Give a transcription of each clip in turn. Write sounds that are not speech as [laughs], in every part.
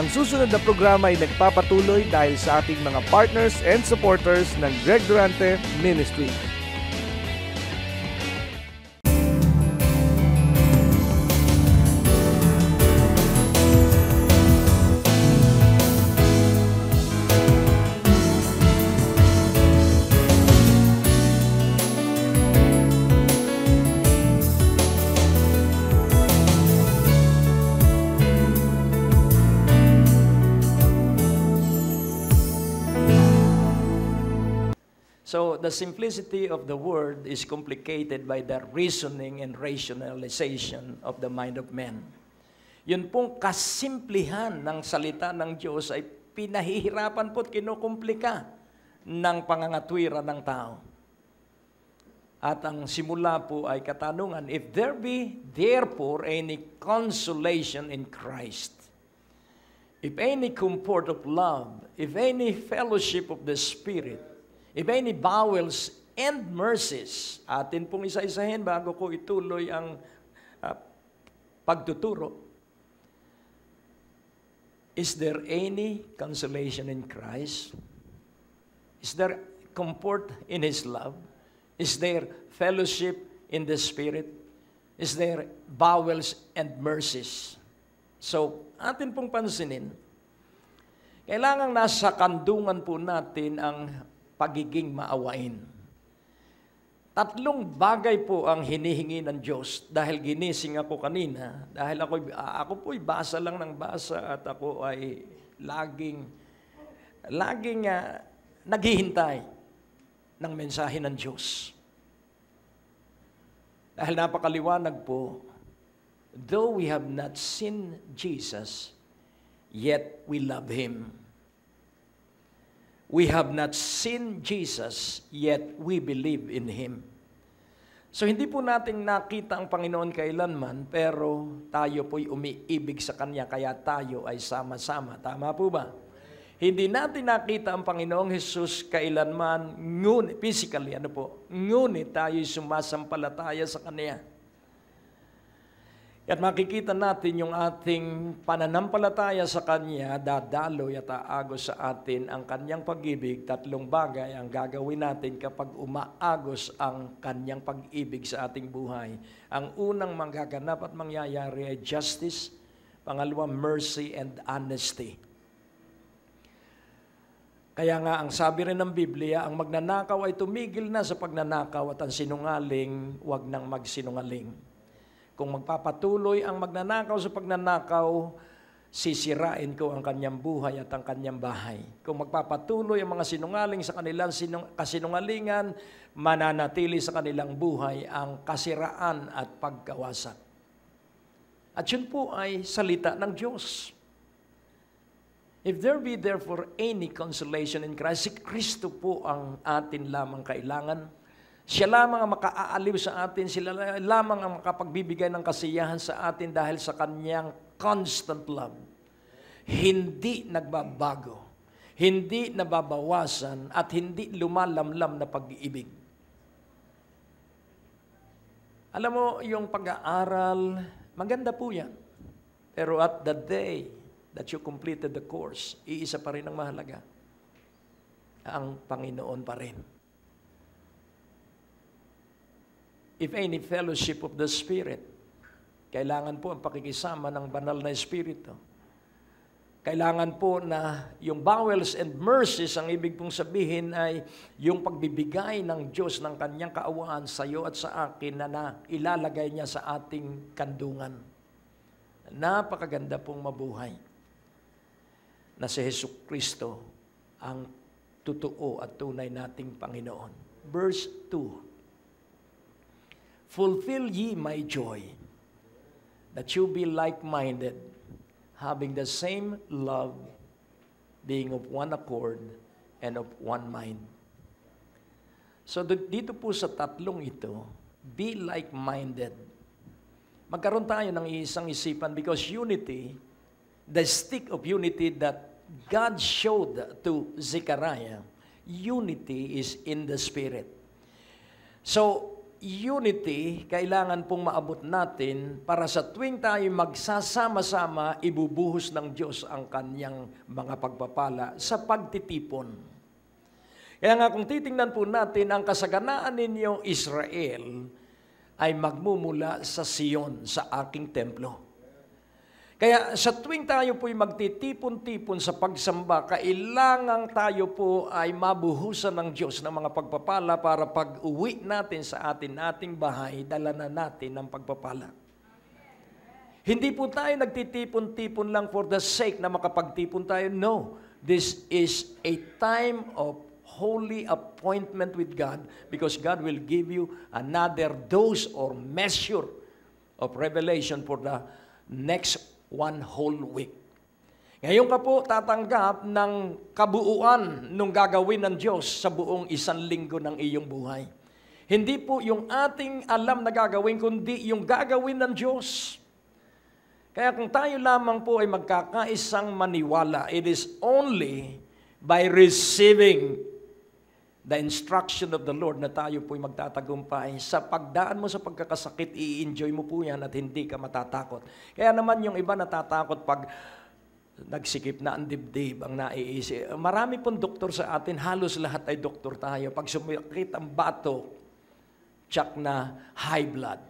Ang susunod na programa ay nagpapatuloy dahil sa ating mga partners and supporters ng Greg Durante Ministry. the simplicity of the word is complicated by the reasoning and rationalization of the mind of men. Yun pong kasimplihan ng salita ng Diyos ay pinahihirapan po't kinukumplika ng pangangatwira ng tao. At ang simula po ay katanungan, If there be therefore any consolation in Christ, if any comfort of love, if any fellowship of the Spirit, Iba ni bowels and mercies. Atin pong isa-isahin bago ko ituloy ang uh, pagtuturo. Is there any consolation in Christ? Is there comfort in His love? Is there fellowship in the Spirit? Is there bowels and mercies? So, atin pong pansinin, kailangan nasa kandungan po natin ang pagiging maawain. Tatlong bagay po ang hinihingi ng Diyos dahil ginising ako kanina. Dahil ako, ako po'y basa lang ng basa at ako ay laging, laging uh, naghihintay ng mensahe ng Diyos. Dahil napakaliwanag po, though we have not seen Jesus, yet we love Him. We have not seen Jesus, yet we believe in Him. So hindi po natin nakita ang Panginoon kailanman, pero tayo po'y umiibig sa Kanya, kaya tayo ay sama-sama. Tama po ba? Hindi natin nakita ang Panginoong Hesus kailanman, ngunit, physically, ano po, ngunit tayo'y sumasampalataya sa Kanya. At makikita natin yung ating pananampalataya sa Kanya, dadaloy at aagos sa atin ang Kanyang pag-ibig. Tatlong bagay ang gagawin natin kapag umaagos ang Kanyang pag-ibig sa ating buhay. Ang unang manggaganap at mangyayari ay justice, pangalawa mercy and honesty. Kaya nga, ang sabi rin ng Biblia, ang magnanakaw ay tumigil na sa pagnanakaw at ang sinungaling, wag nang magsinungaling. Kung magpapatuloy ang magnanakaw sa pagnanakaw, sisirain ko ang kanyang buhay at ang kanyang bahay. Kung magpapatuloy ang mga sinungaling sa kanilang sinung- kasinungalingan, mananatili sa kanilang buhay ang kasiraan at pagkawasak. At yun po ay salita ng Diyos. If there be therefore any consolation in Christ, si Kristo po ang atin lamang kailangan siya lamang ang makaaaliw sa atin, sila lamang ang makapagbibigay ng kasiyahan sa atin dahil sa kanyang constant love. Hindi nagbabago, hindi nababawasan, at hindi lumalamlam na pag-ibig. Alam mo, yung pag-aaral, maganda po yan. Pero at the day that you completed the course, iisa pa rin ang mahalaga. Ang Panginoon pa rin. if any fellowship of the Spirit. Kailangan po ang pakikisama ng banal na Espiritu. Kailangan po na yung bowels and mercies, ang ibig pong sabihin ay yung pagbibigay ng Diyos ng kanyang kaawaan sa iyo at sa akin na, na ilalagay niya sa ating kandungan. Napakaganda pong mabuhay na si Heso Kristo ang totoo at tunay nating Panginoon. Verse 2. Fulfill ye my joy, that you be like-minded, having the same love, being of one accord and of one mind. So dito po sa tatlong ito, be like-minded. Magkaroon tayo ng isang isipan because unity, the stick of unity that God showed to Zechariah, unity is in the Spirit. So, unity kailangan pong maabot natin para sa tuwing tayo magsasama-sama, ibubuhos ng Diyos ang kanyang mga pagpapala sa pagtitipon. Kaya nga kung titingnan po natin, ang kasaganaan ninyong Israel ay magmumula sa Sion, sa aking templo. Kaya sa tuwing tayo po'y magtitipon-tipon sa pagsamba, kailangan tayo po ay mabuhusan ng Diyos ng mga pagpapala para pag-uwi natin sa atin ating bahay, dala na natin ng pagpapala. Hindi po tayo nagtitipon-tipon lang for the sake na makapagtipon tayo. No, this is a time of holy appointment with God because God will give you another dose or measure of revelation for the next one whole week. Ngayon ka po tatanggap ng kabuuan nung gagawin ng Diyos sa buong isang linggo ng iyong buhay. Hindi po yung ating alam na gagawin, kundi yung gagawin ng Diyos. Kaya kung tayo lamang po ay magkakaisang maniwala, it is only by receiving the instruction of the Lord na tayo po'y magtatagumpay. Sa pagdaan mo sa pagkakasakit, i-enjoy mo po yan at hindi ka matatakot. Kaya naman yung iba natatakot pag nagsikip na ang dibdib, ang naiisip. Marami pong doktor sa atin, halos lahat ay doktor tayo. Pag sumakit ang bato, tsak na high blood.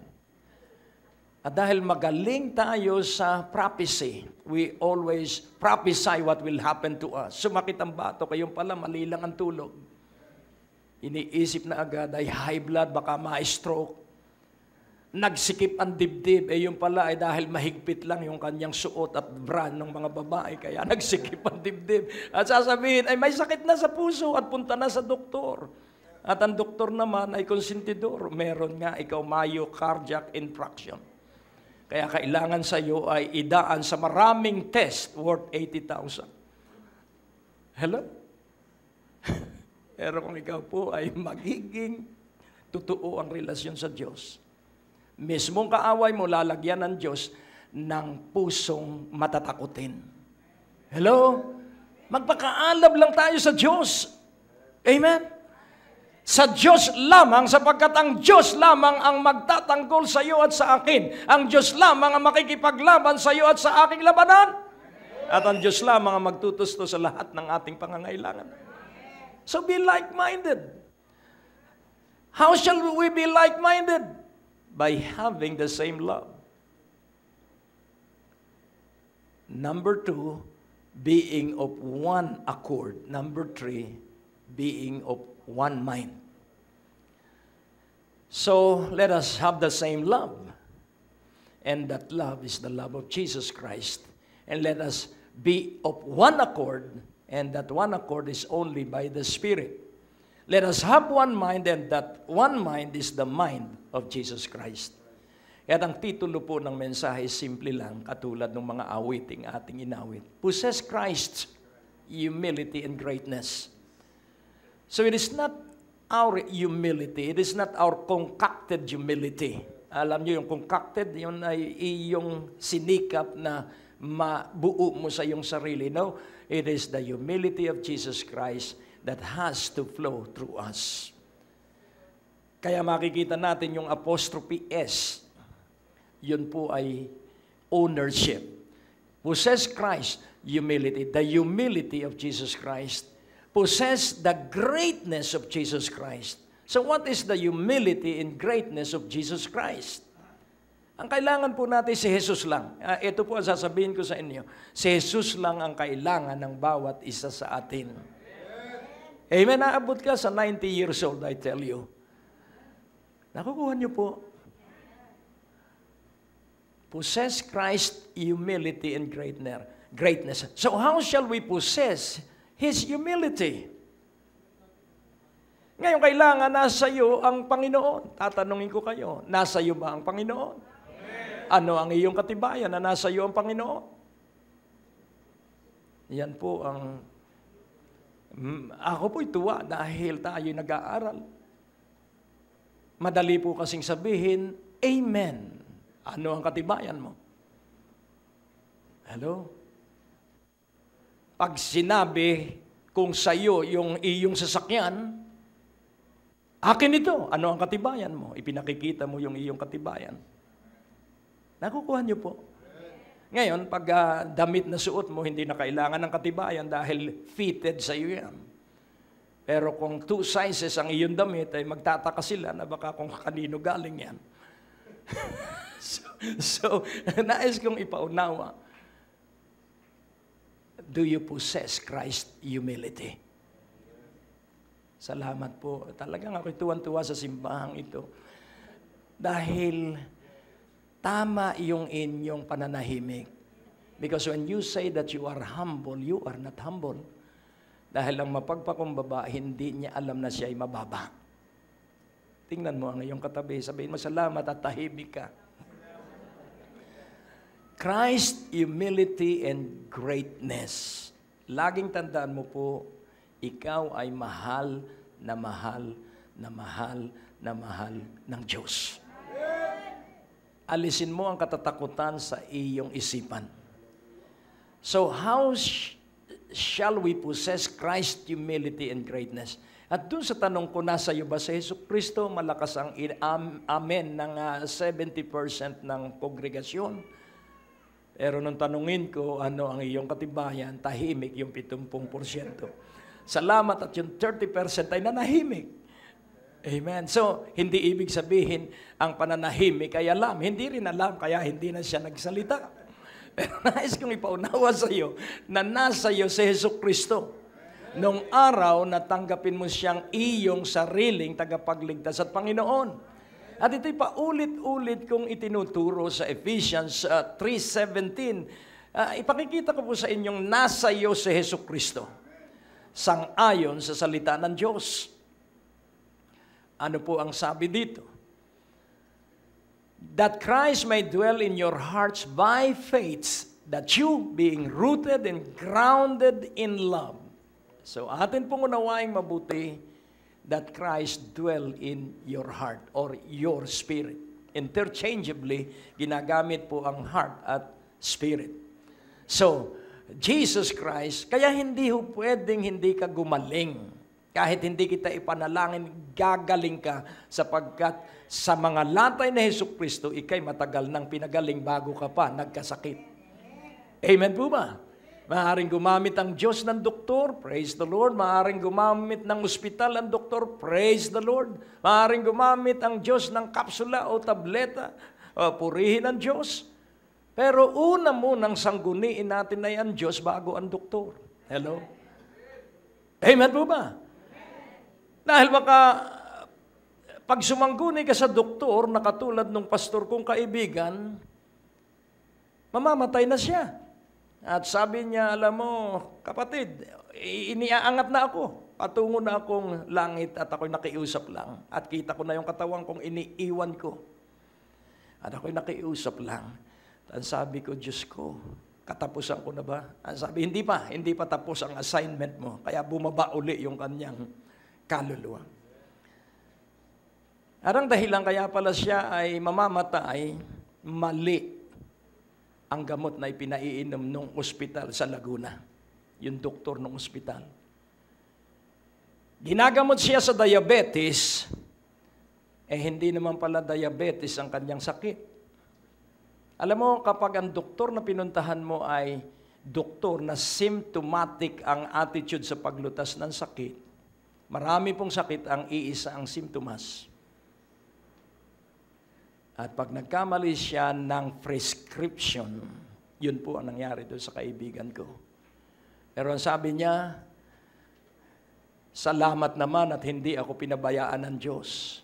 At dahil magaling tayo sa prophecy, we always prophesy what will happen to us. Sumakit ang bato, kayong pala mali lang ang tulog Iniisip na agad ay high blood, baka ma-stroke. Nagsikip ang dibdib, eh yung pala ay eh, dahil mahigpit lang yung kanyang suot at brand ng mga babae, kaya [laughs] nagsikip ang dibdib. At sasabihin, ay may sakit na sa puso at punta na sa doktor. At ang doktor naman ay konsentidor. Meron nga ikaw myocardial infraction. Kaya kailangan sa iyo ay idaan sa maraming test worth 80,000. Hello? Pero kung ikaw po ay [laughs] magiging totoo ang relasyon sa Diyos, mismong kaaway mo lalagyan ng Diyos ng pusong matatakutin. Hello? Magpakaalab lang tayo sa Diyos. Amen? sa Diyos lamang sapagkat ang Diyos lamang ang magtatanggol sa iyo at sa akin. Ang Diyos lamang ang makikipaglaban sa iyo at sa aking labanan. At ang Diyos lamang ang magtutusto sa lahat ng ating pangangailangan. So be like minded. How shall we be like minded? By having the same love. Number two, being of one accord. Number three, being of one mind. So let us have the same love. And that love is the love of Jesus Christ. And let us be of one accord and that one accord is only by the Spirit. Let us have one mind and that one mind is the mind of Jesus Christ. At ang titulo po ng mensahe, simple lang, katulad ng mga awiting ating inawit. Possess Christ's humility and greatness. So it is not our humility, it is not our concocted humility. Alam niyo yung concocted, yun ay yung sinikap na mabuo mo sa iyong sarili. No, it is the humility of Jesus Christ that has to flow through us. Kaya makikita natin yung apostrophe S, yun po ay ownership. Possess Christ, humility. The humility of Jesus Christ. Possess the greatness of Jesus Christ. So what is the humility and greatness of Jesus Christ? Ang kailangan po natin si Jesus lang. Uh, ito po ang sasabihin ko sa inyo. Si Jesus lang ang kailangan ng bawat isa sa atin. Amen. Naabot ka sa 90 years old, I tell you. Nakukuha niyo po. Possess Christ humility and greatness. Greatness. So how shall we possess His humility? Ngayon, kailangan nasa iyo ang Panginoon. Tatanungin ko kayo, nasa iyo ba ang Panginoon? Ano ang iyong katibayan na nasa iyo ang Panginoon? Yan po ang... Ako po'y tuwa dahil tayo nag-aaral. Madali po kasing sabihin, Amen. Ano ang katibayan mo? Hello? Pag sinabi kung sa iyo yung iyong sasakyan, akin ito, ano ang katibayan mo? Ipinakikita mo yung iyong katibayan. Nakukuha niyo po. Ngayon, pag uh, damit na suot mo, hindi na kailangan ng katibayan dahil fitted sa iyo yan. Pero kung two sizes ang iyong damit, ay magtataka sila na baka kung kanino galing yan. [laughs] so, so, [laughs] nais kong ipaunawa. Do you possess Christ humility? Salamat po. Talagang ako tuwan-tuwa sa simbahang ito. Dahil tama yung inyong pananahimik. Because when you say that you are humble, you are not humble. Dahil ang mapagpakumbaba, hindi niya alam na siya ay mababa. Tingnan mo ang iyong katabi, sabihin mo, salamat at tahimik ka. Christ, humility, and greatness. Laging tandaan mo po, ikaw ay mahal na mahal na mahal na mahal ng Diyos alisin mo ang katatakutan sa iyong isipan. So how sh- shall we possess Christ's humility and greatness? At dun sa tanong ko, nasa iyo ba sa Yesu Kristo, malakas ang am, amen ng uh, ah, 70% ng kongregasyon. Pero nung tanungin ko, ano ang iyong katibayan, tahimik yung 70%. Salamat at yung 30% ay nanahimik. Amen. So, hindi ibig sabihin ang pananahimik ay alam. Hindi rin alam, kaya hindi na siya nagsalita. [laughs] Pero nais kong ipaunawa sa iyo na nasa iyo si Heso Kristo. Nung araw na tanggapin mo siyang iyong sariling tagapagligtas at Panginoon. At ito'y paulit-ulit kong itinuturo sa Ephesians uh, 3.17. Uh, ipakikita ko po sa inyong nasa iyo si Heso Kristo. Sang-ayon sa salita ng Diyos. Ano po ang sabi dito? That Christ may dwell in your hearts by faith, that you, being rooted and grounded in love. So atin pong unawain mabuti that Christ dwell in your heart or your spirit. Interchangeably, ginagamit po ang heart at spirit. So, Jesus Christ, kaya hindi ho pwedeng hindi ka gumaling kahit hindi kita ipanalangin, gagaling ka sapagkat sa mga latay na Heso Kristo, ikay matagal nang pinagaling bago ka pa nagkasakit. Amen po ba? Maaring gumamit ang Diyos ng doktor, praise the Lord. Maaring gumamit ng ospital ang doktor, praise the Lord. Maaring gumamit ang Diyos ng kapsula o tableta, o purihin ang Diyos. Pero una munang sangguniin natin na yan Diyos bago ang doktor. Hello? Amen po ba? Dahil baka pag sumangguni ka sa doktor na katulad ng pastor kong kaibigan, mamamatay na siya. At sabi niya, alam mo, kapatid, iniaangat na ako. Patungo na akong langit at ako'y nakiusap lang. At kita ko na yung katawan kong iniiwan ko. At ako'y nakiusap lang. At sabi ko, Diyos ko, katapusan ko na ba? At sabi, hindi pa, hindi pa tapos ang assignment mo. Kaya bumaba uli yung kanyang kaluluwa. At ang dahilan kaya pala siya ay mamamatay, mali ang gamot na ipinaiinom ng ospital sa Laguna. Yung doktor nung ospital. Ginagamot siya sa diabetes, eh hindi naman pala diabetes ang kanyang sakit. Alam mo, kapag ang doktor na pinuntahan mo ay doktor na symptomatic ang attitude sa paglutas ng sakit, Marami pong sakit ang iisa ang simptomas. At pag nagkamali siya ng prescription, yun po ang nangyari doon sa kaibigan ko. Pero ang sabi niya, salamat naman at hindi ako pinabayaan ng Diyos.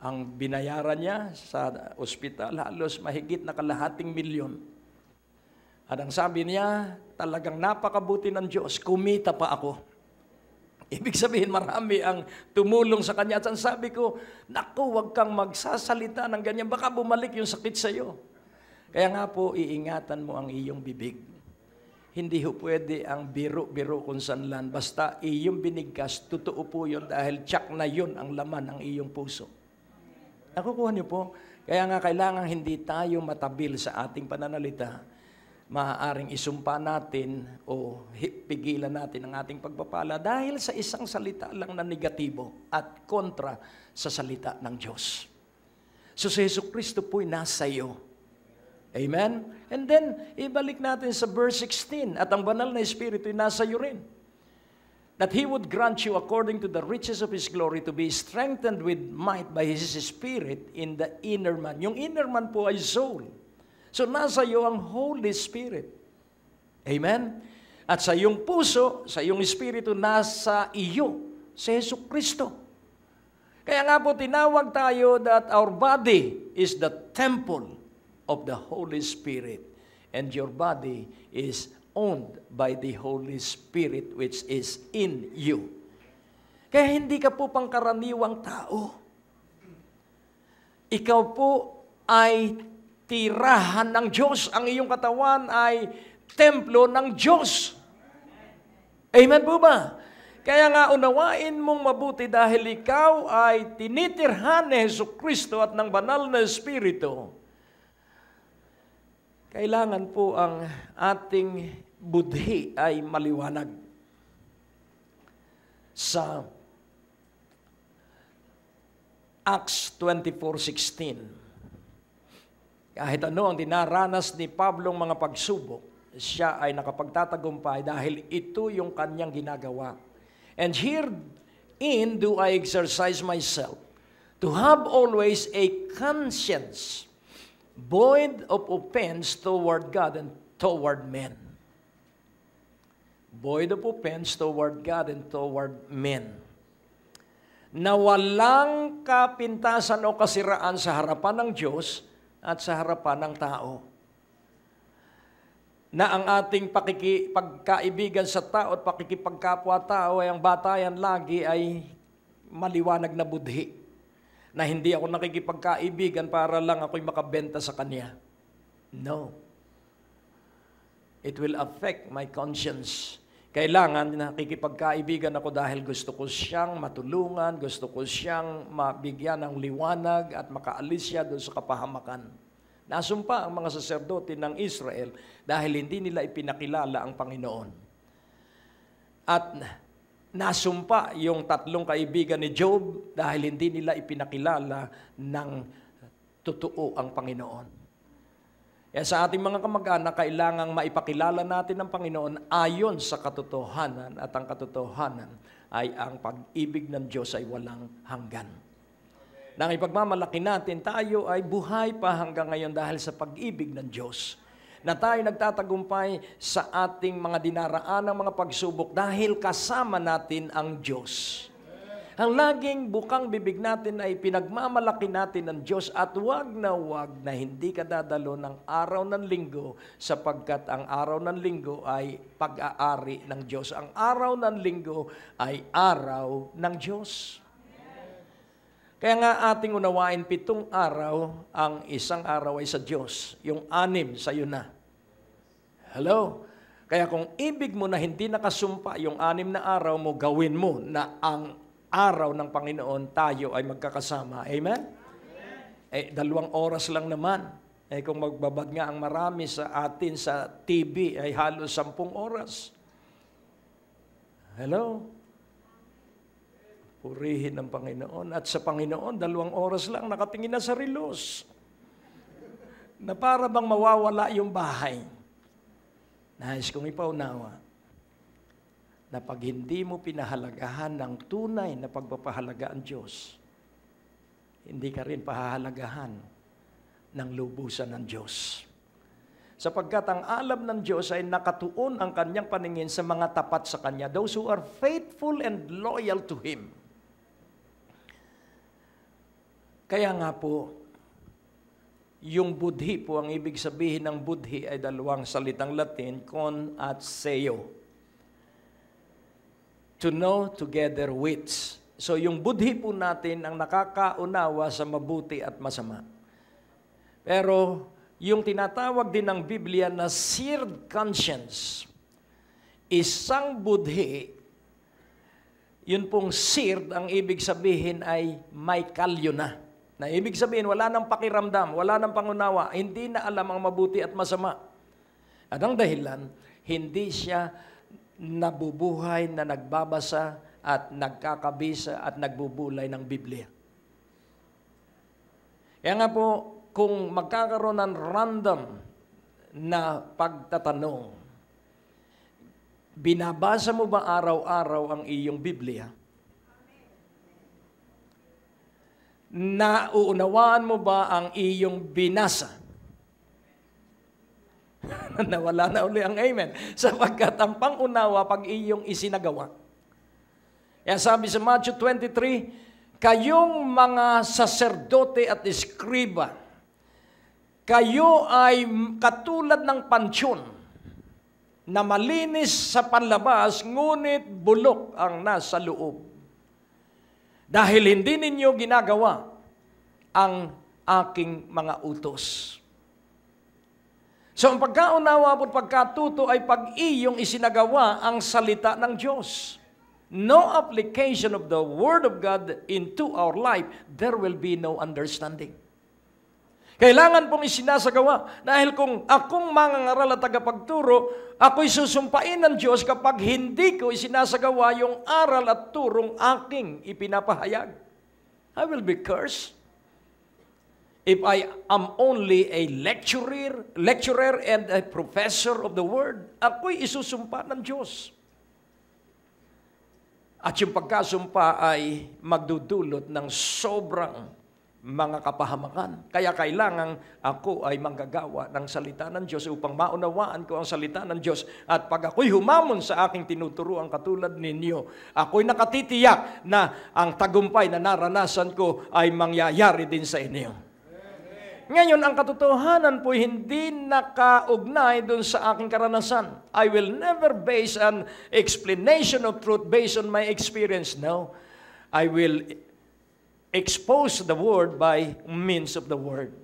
Ang binayaran niya sa ospital, halos mahigit na kalahating milyon. At ang sabi niya, talagang napakabuti ng Diyos, kumita pa ako. Ibig sabihin, marami ang tumulong sa kanya. At sabi ko, naku, huwag kang magsasalita ng ganyan. Baka bumalik yung sakit sa iyo. Kaya nga po, iingatan mo ang iyong bibig. Hindi ho pwede ang biro-biro kung sanlan. Basta iyong binigkas, totoo po yun dahil tsak na yun ang laman ng iyong puso. Nakukuha niyo po. Kaya nga kailangan hindi tayo matabil sa ating pananalita maaaring isumpa natin o pigilan natin ang ating pagpapala dahil sa isang salita lang na negatibo at kontra sa salita ng Diyos. So si Yesu Kristo po'y nasa iyo. Amen? And then, ibalik natin sa verse 16, at ang banal na Espiritu ay nasa iyo rin. That He would grant you according to the riches of His glory to be strengthened with might by His Spirit in the inner man. Yung inner man po ay soul. So nasa iyo ang Holy Spirit. Amen? At sa iyong puso, sa iyong espiritu, nasa iyo si Yesu Kristo. Kaya nga po tinawag tayo that our body is the temple of the Holy Spirit. And your body is owned by the Holy Spirit which is in you. Kaya hindi ka po pangkaraniwang tao. Ikaw po ay tirahan ng Diyos. Ang iyong katawan ay templo ng Diyos. Amen po ba? Kaya nga unawain mong mabuti dahil ikaw ay tinitirhan ni Heso Kristo at ng banal na Espiritu. Kailangan po ang ating budhi ay maliwanag sa Acts 24.16. Kahit ano ang dinaranas ni Pablo Pablong mga pagsubok, siya ay nakapagtatagumpay dahil ito yung kanyang ginagawa. And here in do I exercise myself to have always a conscience void of offense toward God and toward men. Void of offense toward God and toward men na walang kapintasan o kasiraan sa harapan ng Diyos at sa harapan ng tao. Na ang ating pakiki, pagkaibigan sa tao at pakikipagkapwa-tao ay ang batayan lagi ay maliwanag na budhi. Na hindi ako nakikipagkaibigan para lang ako'y makabenta sa kanya. No. It will affect my conscience. Kailangan nakikipagkaibigan ako dahil gusto ko siyang matulungan, gusto ko siyang mabigyan ng liwanag at makaalis siya doon sa kapahamakan. Nasumpa ang mga saserdote ng Israel dahil hindi nila ipinakilala ang Panginoon. At nasumpa yung tatlong kaibigan ni Job dahil hindi nila ipinakilala ng totoo ang Panginoon. Kaya e sa ating mga kamag-anak, kailangang maipakilala natin ang Panginoon ayon sa katotohanan at ang katotohanan ay ang pag-ibig ng Diyos ay walang hanggan nang ipagmamalaki natin, tayo ay buhay pa hanggang ngayon dahil sa pag-ibig ng Diyos. Na tayo nagtatagumpay sa ating mga dinaraan ng mga pagsubok dahil kasama natin ang Diyos. Ang laging bukang bibig natin ay pinagmamalaki natin ng Diyos at wag na wag na hindi ka dadalo ng araw ng linggo sapagkat ang araw ng linggo ay pag-aari ng Diyos. Ang araw ng linggo ay araw ng Diyos. Kaya nga ating unawain, pitong araw, ang isang araw ay sa Diyos. Yung anim, sa'yo na. Hello? Kaya kung ibig mo na hindi nakasumpa yung anim na araw mo, gawin mo na ang araw ng Panginoon tayo ay magkakasama. Amen? Amen. Eh, dalawang oras lang naman. Eh, kung magbabad nga ang marami sa atin sa TV, ay halos sampung oras. Hello? purihin ng Panginoon. At sa Panginoon, dalawang oras lang nakatingin na sa relos. Na para bang mawawala yung bahay. Nais kong ipaunawa na pag hindi mo pinahalagahan ng tunay na pagpapahalaga ang Diyos, hindi ka rin pahahalagahan ng lubusan ng Diyos. Sapagkat ang alam ng Diyos ay nakatuon ang kanyang paningin sa mga tapat sa kanya, those who are faithful and loyal to Him. Kaya nga po, yung budhi po, ang ibig sabihin ng budhi ay dalawang salitang Latin, con at seo. To know together with. So yung budhi po natin ang nakakaunawa sa mabuti at masama. Pero yung tinatawag din ng Biblia na seared conscience, isang budhi, yun pong seared, ang ibig sabihin ay may kalyo na na ibig sabihin, wala nang pakiramdam, wala nang pangunawa, hindi na alam ang mabuti at masama. At ang dahilan, hindi siya nabubuhay na nagbabasa at nagkakabisa at nagbubulay ng Biblia. Kaya nga po, kung magkakaroon ng random na pagtatanong, binabasa mo ba araw-araw ang iyong Biblia? nauunawaan mo ba ang iyong binasa? [laughs] Nawala na uli ang amen. Sapagkat ang pangunawa pag iyong isinagawa. Kaya sabi sa Matthew 23, Kayong mga saserdote at eskriba, kayo ay katulad ng pansyon na malinis sa panlabas, ngunit bulok ang nasa loob dahil hindi ninyo ginagawa ang aking mga utos. So ang pagkaunawa at pagkatuto ay pag iyong isinagawa ang salita ng Diyos. No application of the Word of God into our life, there will be no understanding. Kailangan pong isinasagawa dahil kung akong mangangaral at tagapagturo, ako'y susumpain ng Diyos kapag hindi ko isinasagawa yung aral at turong aking ipinapahayag. I will be cursed. If I am only a lecturer, lecturer and a professor of the word, ako'y isusumpa ng Diyos. At yung pagkasumpa ay magdudulot ng sobrang mga kapahamakan. Kaya kailangan ako ay manggagawa ng salita ng Diyos upang maunawaan ko ang salita ng Diyos. At pag ako'y humamon sa aking tinuturuan katulad ninyo, ako'y nakatitiyak na ang tagumpay na naranasan ko ay mangyayari din sa inyo. Ngayon, ang katotohanan po hindi nakaugnay doon sa aking karanasan. I will never base an explanation of truth based on my experience. No, I will expose the Word by means of the Word.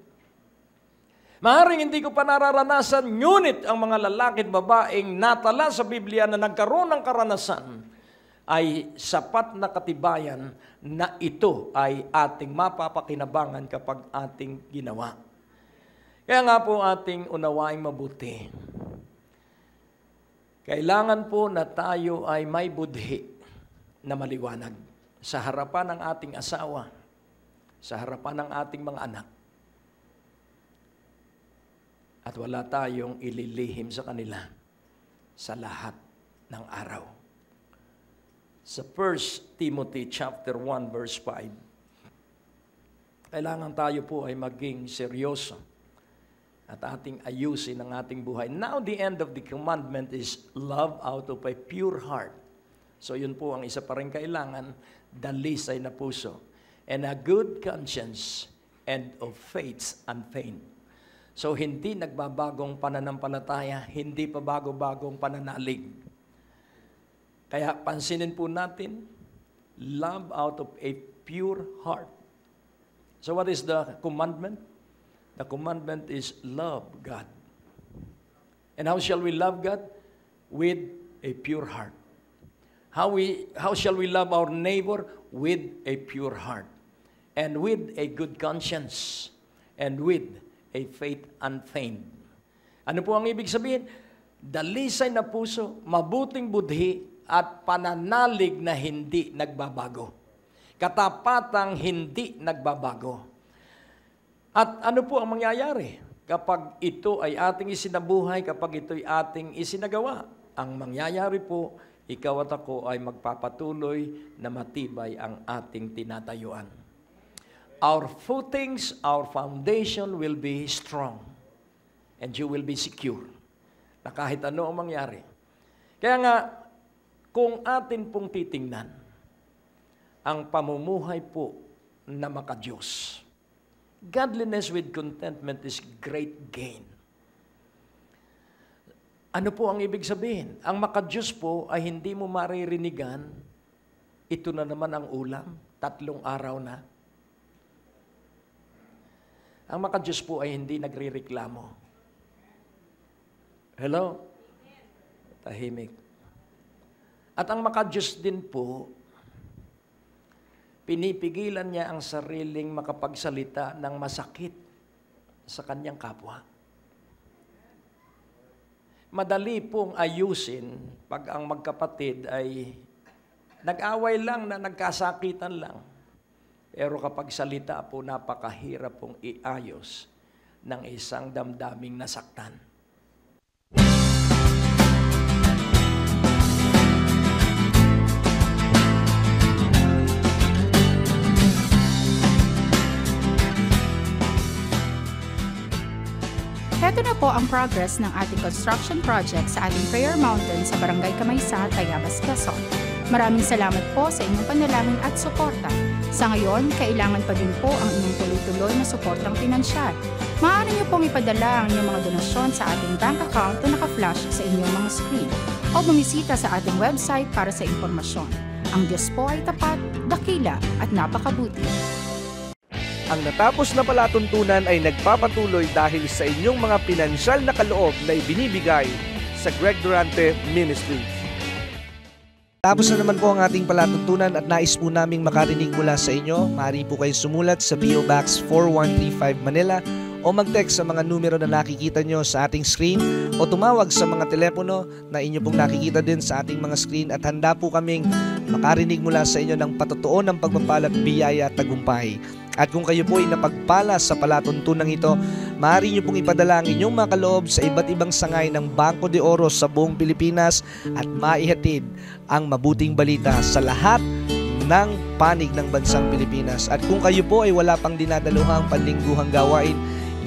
Maaring hindi ko pa nararanasan, ngunit ang mga lalaki at babaeng natala sa Biblia na nagkaroon ng karanasan ay sapat na katibayan na ito ay ating mapapakinabangan kapag ating ginawa. Kaya nga po ating unawain mabuti. Kailangan po na tayo ay may budhi na maliwanag sa harapan ng ating asawa sa harapan ng ating mga anak. At wala tayong ililihim sa kanila sa lahat ng araw. Sa 1 Timothy chapter 1 verse 5, kailangan tayo po ay maging seryoso at ating ayusin ang ating buhay. Now the end of the commandment is love out of a pure heart. So yun po ang isa pa rin kailangan, dalisay na puso and a good conscience and of faith unfeigned. So hindi nagbabagong pananampalataya, hindi pa bago-bagong pananalig. Kaya pansinin po natin, love out of a pure heart. So what is the commandment? The commandment is love God. And how shall we love God? With a pure heart. How, we, how shall we love our neighbor? With a pure heart and with a good conscience, and with a faith unfeigned. Ano po ang ibig sabihin? Dalisay na puso, mabuting budhi, at pananalig na hindi nagbabago. Katapatang hindi nagbabago. At ano po ang mangyayari kapag ito ay ating isinabuhay, kapag ito ay ating isinagawa? Ang mangyayari po, ikaw at ako ay magpapatuloy na matibay ang ating tinatayuan our footings, our foundation will be strong. And you will be secure. Na kahit ano ang mangyari. Kaya nga, kung atin pong titingnan, ang pamumuhay po na makadiyos. Godliness with contentment is great gain. Ano po ang ibig sabihin? Ang makadiyos po ay hindi mo maririnigan, ito na naman ang ulam, tatlong araw na, ang makadiyos po ay hindi nagrireklamo. Hello? Tahimik. At ang makadiyos din po, pinipigilan niya ang sariling makapagsalita ng masakit sa kanyang kapwa. Madali pong ayusin pag ang magkapatid ay nag-away lang na nagkasakitan lang. Pero kapag salita po, napakahirap pong iayos ng isang damdaming nasaktan. Heto na po ang progress ng ating construction project sa ating Prayer Mountain sa Barangay Kamaysa, Tayabas, Quezon. Maraming salamat po sa inyong panalangin at suporta. Sa ngayon, kailangan pa din po ang inyong tuloy-tuloy na suportang pinansyal. Maaari niyo pong ipadala ang inyong mga donasyon sa ating bank account na naka-flash sa inyong mga screen o bumisita sa ating website para sa impormasyon. Ang Diyos po ay tapat, dakila at napakabuti. Ang natapos na palatuntunan ay nagpapatuloy dahil sa inyong mga pinansyal na kaloob na ibinibigay sa Greg Durante Ministries. Tapos na naman po ang ating palatuntunan at nais po naming makarinig mula sa inyo. Maaari po kayong sumulat sa PO Box 4135 Manila o mag-text sa mga numero na nakikita nyo sa ating screen o tumawag sa mga telepono na inyo pong nakikita din sa ating mga screen at handa po kaming makarinig mula sa inyo ng patotoo ng pagpapala at biyaya at tagumpay. At kung kayo po ay napagpala sa palatuntunan ito, maaari nyo pong ipadala ang inyong mga kaloob sa iba't ibang sangay ng Bangko de Oro sa buong Pilipinas at maihatid ang mabuting balita sa lahat ng panig ng bansang Pilipinas. At kung kayo po ay wala pang dinadaluhang panlingguhang gawain,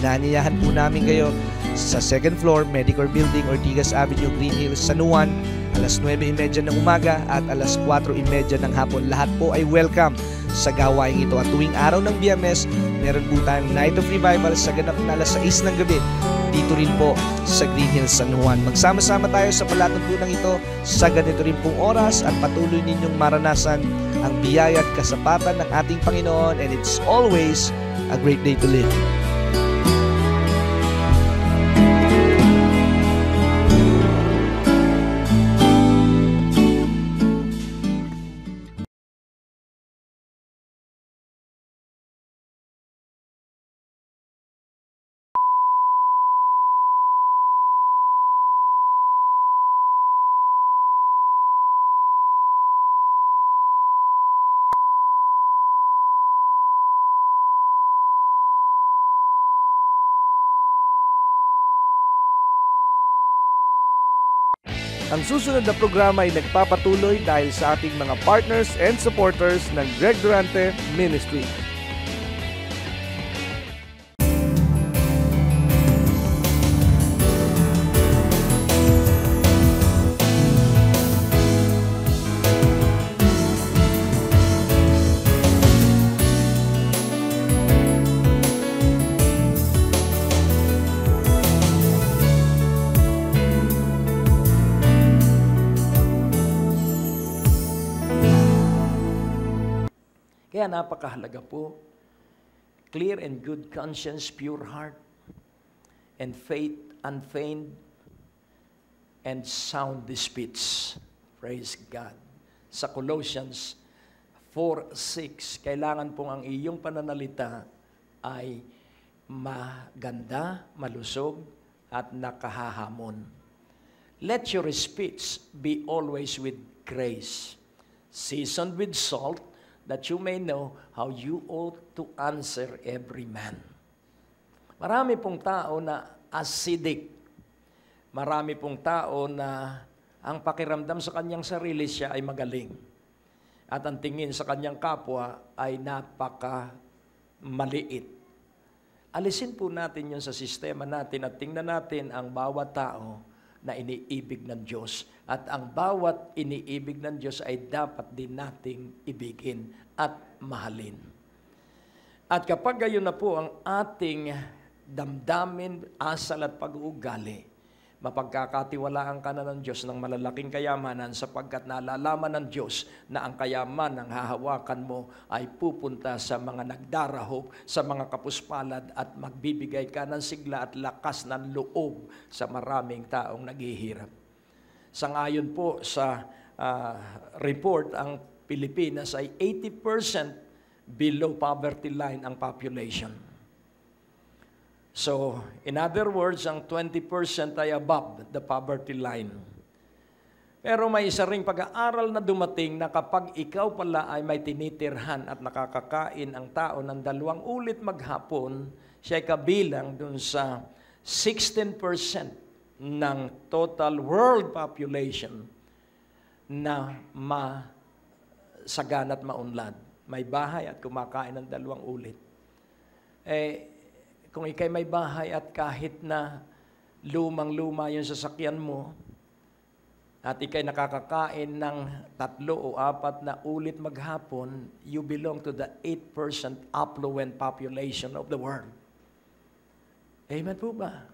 inaanyayahan po namin kayo sa second floor Medicor Building, Ortigas Avenue, Green Hills, Sanuan, alas 9.30 ng umaga at alas 4.30 ng hapon. Lahat po ay welcome sa gawain ito. At tuwing araw ng BMS, meron po tayong Night of Revival sa ganap na alas 6 ng gabi dito rin po sa Green Hills San Juan. Magsama-sama tayo sa palatuntunan ito sa ganito rin pong oras at patuloy ninyong maranasan ang biyaya at kasapatan ng ating Panginoon and it's always a great day to live. Ang susunod na programa ay nagpapatuloy dahil sa ating mga partners and supporters ng Greg Durante Ministry. napakahalaga po. Clear and good conscience, pure heart, and faith unfeigned, and sound speech. Praise God. Sa Colossians 4.6, kailangan pong ang iyong pananalita ay maganda, malusog, at nakahahamon. Let your speech be always with grace, seasoned with salt, that you may know how you ought to answer every man. Marami pong tao na acidic. Marami pong tao na ang pakiramdam sa kanyang sarili siya ay magaling. At ang tingin sa kanyang kapwa ay napaka maliit. Alisin po natin yon sa sistema natin at tingnan natin ang bawat tao na iniibig ng Diyos. At ang bawat iniibig ng Diyos ay dapat din nating ibigin at mahalin. At kapag gayon na po ang ating damdamin, asal at pag-uugali, mapagkakatiwalaan ka na ng Diyos ng malalaking kayamanan sapagkat nalalaman ng Diyos na ang kayamanang hahawakan mo ay pupunta sa mga nagdarahop, sa mga kapuspalad at magbibigay ka ng sigla at lakas ng loob sa maraming taong naghihirap. Sangayon po sa uh, report, ang Pilipinas ay 80% below poverty line ang population So, in other words, ang 20% ay above the poverty line. Pero may isa ring pag-aaral na dumating na kapag ikaw pala ay may tinitirhan at nakakakain ang tao ng dalawang ulit maghapon, siya ay kabilang dun sa 16% ng total world population na masagan at maunlad. May bahay at kumakain ng dalawang ulit. Eh, kung ikay may bahay at kahit na lumang-luma yung sasakyan mo, at ikay nakakakain ng tatlo o apat na ulit maghapon, you belong to the 8% affluent population of the world. Amen po ba?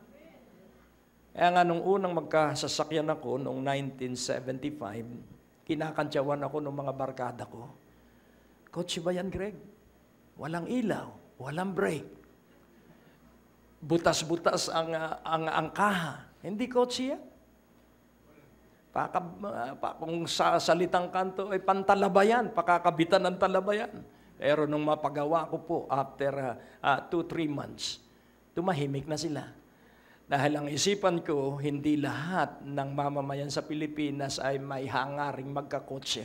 Kaya nga nung unang magkasasakyan ako, noong 1975, kinakantsawan ako ng mga barkada ko. Kotse ba yan, Greg? Walang ilaw, walang brake butas-butas ang, ang angkaha. Hindi kotse yan. Paka, ah, pa, kung sa salitang kanto ay pantalaba yan, pakakabitan ng talaba yan. Pero nung mapagawa ko po after 2-3 uh, ah, uh, ah, two, three months, tumahimik na sila. Dahil ang isipan ko, hindi lahat ng mamamayan sa Pilipinas ay may hangaring magkakotse.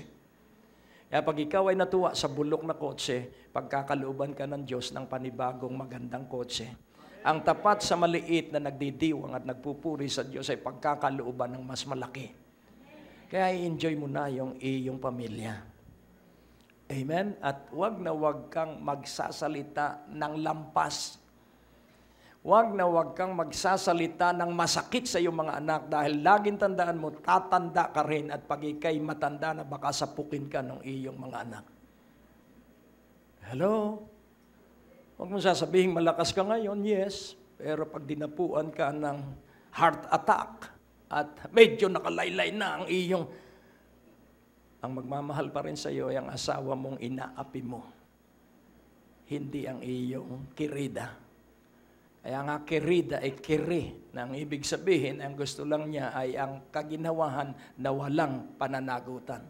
Kaya pag ikaw ay natuwa sa bulok na kotse, pagkakalooban ka ng Diyos ng panibagong magandang kotse, ang tapat sa maliit na nagdidiwang at nagpupuri sa Diyos ay pagkakalooban ng mas malaki. Kaya i-enjoy mo na yung iyong pamilya. Amen? At wag na wag kang magsasalita ng lampas. Wag na wag kang magsasalita ng masakit sa iyong mga anak dahil laging tandaan mo, tatanda ka rin at pag ikay matanda na baka sapukin ka ng iyong mga anak. Hello? Huwag mong sasabihin malakas ka ngayon, yes. Pero pag dinapuan ka ng heart attack at medyo nakalaylay na ang iyong ang magmamahal pa rin sa iyo ay ang asawa mong inaapi mo. Hindi ang iyong kirida. Kaya nga kirida ay kiri na ang ibig sabihin, ang gusto lang niya ay ang kaginawahan na walang pananagutan.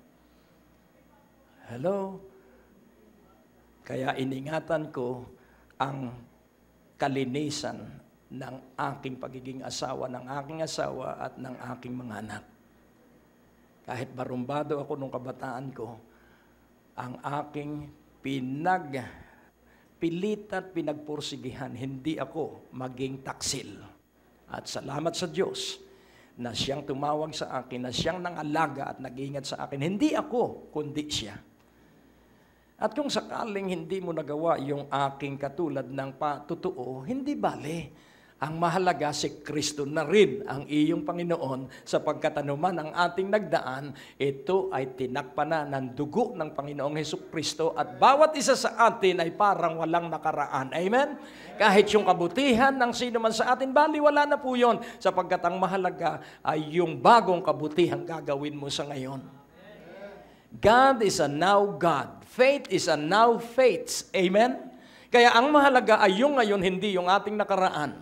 Hello? Kaya iningatan ko ang kalinisan ng aking pagiging asawa, ng aking asawa at ng aking mga anak. Kahit barumbado ako nung kabataan ko, ang aking pinag pilit at pinagpursigihan, hindi ako maging taksil. At salamat sa Diyos na siyang tumawag sa akin, na siyang nangalaga at nag-iingat sa akin. Hindi ako, kundi siya. At kung sakaling hindi mo nagawa yung aking katulad ng patotoo, hindi bale. Ang mahalaga si Kristo na rin ang iyong Panginoon sa pagkatanuman ang ating nagdaan, ito ay tinakpa na ng dugo ng Panginoong Heso Kristo at bawat isa sa atin ay parang walang nakaraan. Amen? Kahit yung kabutihan ng sino man sa atin, bali wala na po yun sapagkat ang mahalaga ay yung bagong kabutihan gagawin mo sa ngayon. God is a now God Faith is a now faith. Amen? Kaya ang mahalaga ay yung ngayon, hindi yung ating nakaraan.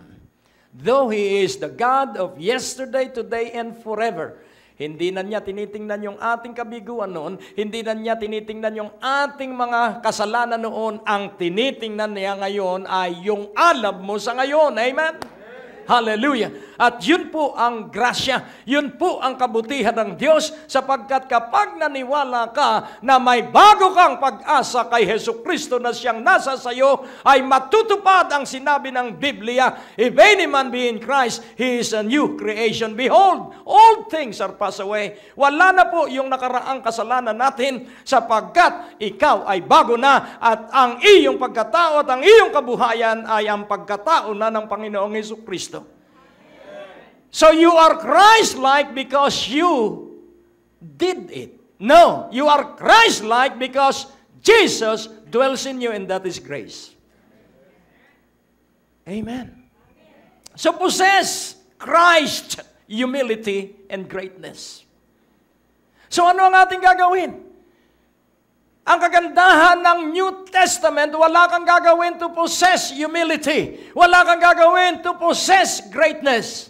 Though He is the God of yesterday, today, and forever, hindi na niya tinitingnan yung ating kabiguan noon, hindi na niya tinitingnan yung ating mga kasalanan noon, ang tinitingnan niya ngayon ay yung alab mo sa ngayon. Amen? Amen. Hallelujah. At yun po ang grasya, yun po ang kabutihan ng Diyos sapagkat kapag naniwala ka na may bago kang pag-asa kay Heso Kristo na siyang nasa sa iyo, ay matutupad ang sinabi ng Biblia, If any man be in Christ, he is a new creation. Behold, all things are passed away. Wala na po yung nakaraang kasalanan natin sapagkat ikaw ay bago na at ang iyong pagkatao at ang iyong kabuhayan ay ang pagkatao na ng Panginoong Yesu Kristo. So you are Christ-like because you did it. No, you are Christ-like because Jesus dwells in you and that is grace. Amen. So possess Christ, humility, and greatness. So ano ang ating gagawin? Ang kagandahan ng New Testament, wala kang gagawin to possess humility. Wala kang gagawin to possess greatness.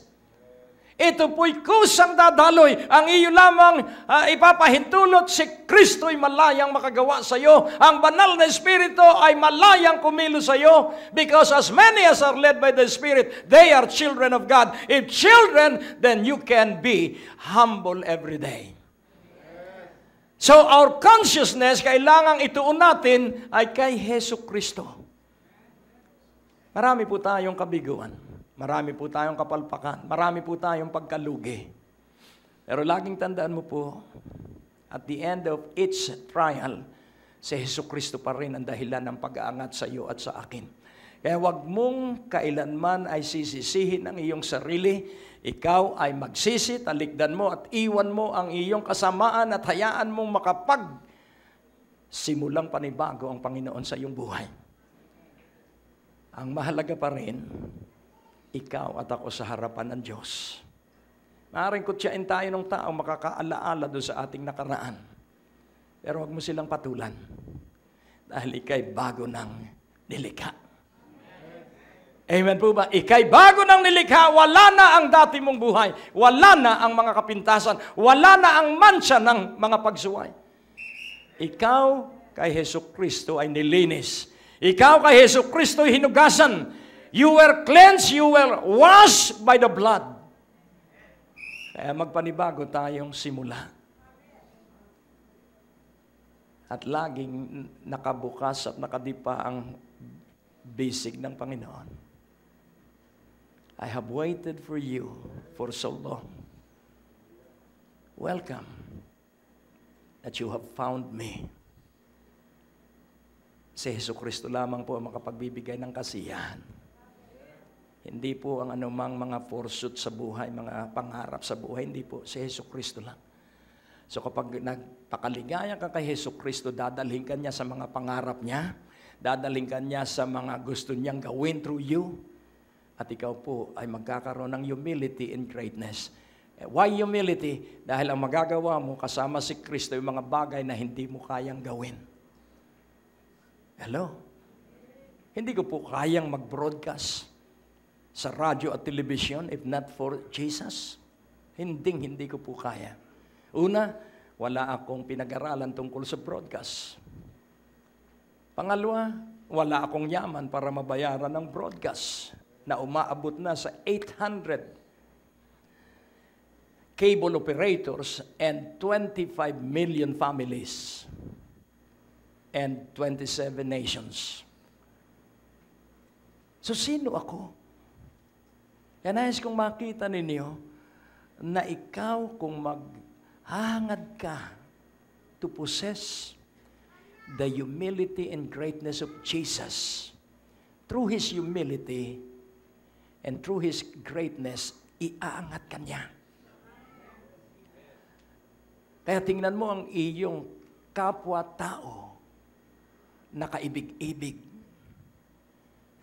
Ito po'y kusang dadaloy. Ang iyo lamang uh, ipapahintulot si Kristo'y malayang makagawa sa iyo. Ang banal na Espiritu ay malayang kumilo sa iyo because as many as are led by the Spirit, they are children of God. If children, then you can be humble every day. So our consciousness, kailangang ituon natin ay kay Heso Kristo. Marami po tayong kabiguan. Marami po tayong kapalpakan. Marami po tayong pagkalugi. Pero laging tandaan mo po, at the end of each trial, si Heso Kristo pa rin ang dahilan ng pag-aangat sa iyo at sa akin. Kaya huwag mong kailanman ay sisisihin ang iyong sarili. Ikaw ay magsisi, talikdan mo at iwan mo ang iyong kasamaan at hayaan mong makapag simulang panibago ang Panginoon sa iyong buhay. Ang mahalaga pa rin, ikaw at ako sa harapan ng Diyos. Maaaring kutsain tayo ng tao makakaalaala doon sa ating nakaraan. Pero huwag mo silang patulan. Dahil ikay bago ng nilikha. Amen po ba? Ikay bago ng nilikha, wala na ang dati mong buhay. Wala na ang mga kapintasan. Wala na ang mansya ng mga pagsuway. Ikaw kay Heso Kristo ay nilinis. Ikaw kay Heso Kristo hinugasan. You were cleansed, you were washed by the blood. Kaya magpanibago tayong simula. At laging nakabukas at nakadipa ang basic ng Panginoon. I have waited for you for so long. Welcome that you have found me. Si Heso Kristo lamang po ang makapagbibigay ng kasiyahan. Hindi po ang anumang mga pursuit sa buhay, mga pangarap sa buhay, hindi po. Si Heso Kristo lang. So kapag nagpakaligaya ka kay Heso Kristo, dadalhin ka niya sa mga pangarap niya, dadalhin ka niya sa mga gusto niyang gawin through you, at ikaw po ay magkakaroon ng humility and greatness. Eh, why humility? Dahil ang magagawa mo kasama si Kristo yung mga bagay na hindi mo kayang gawin. Hello? Hindi ko po kayang mag-broadcast sa radyo at television if not for Jesus? Hindi, hindi ko po kaya. Una, wala akong pinag-aralan tungkol sa broadcast. Pangalawa, wala akong yaman para mabayaran ng broadcast na umaabot na sa 800 cable operators and 25 million families and 27 nations. So sino ako? Kaya nais kong makita ninyo na ikaw kung maghahangad ka to possess the humility and greatness of Jesus, through His humility and through His greatness, iaangat ka niya. Kaya tingnan mo ang iyong kapwa-tao na kaibig-ibig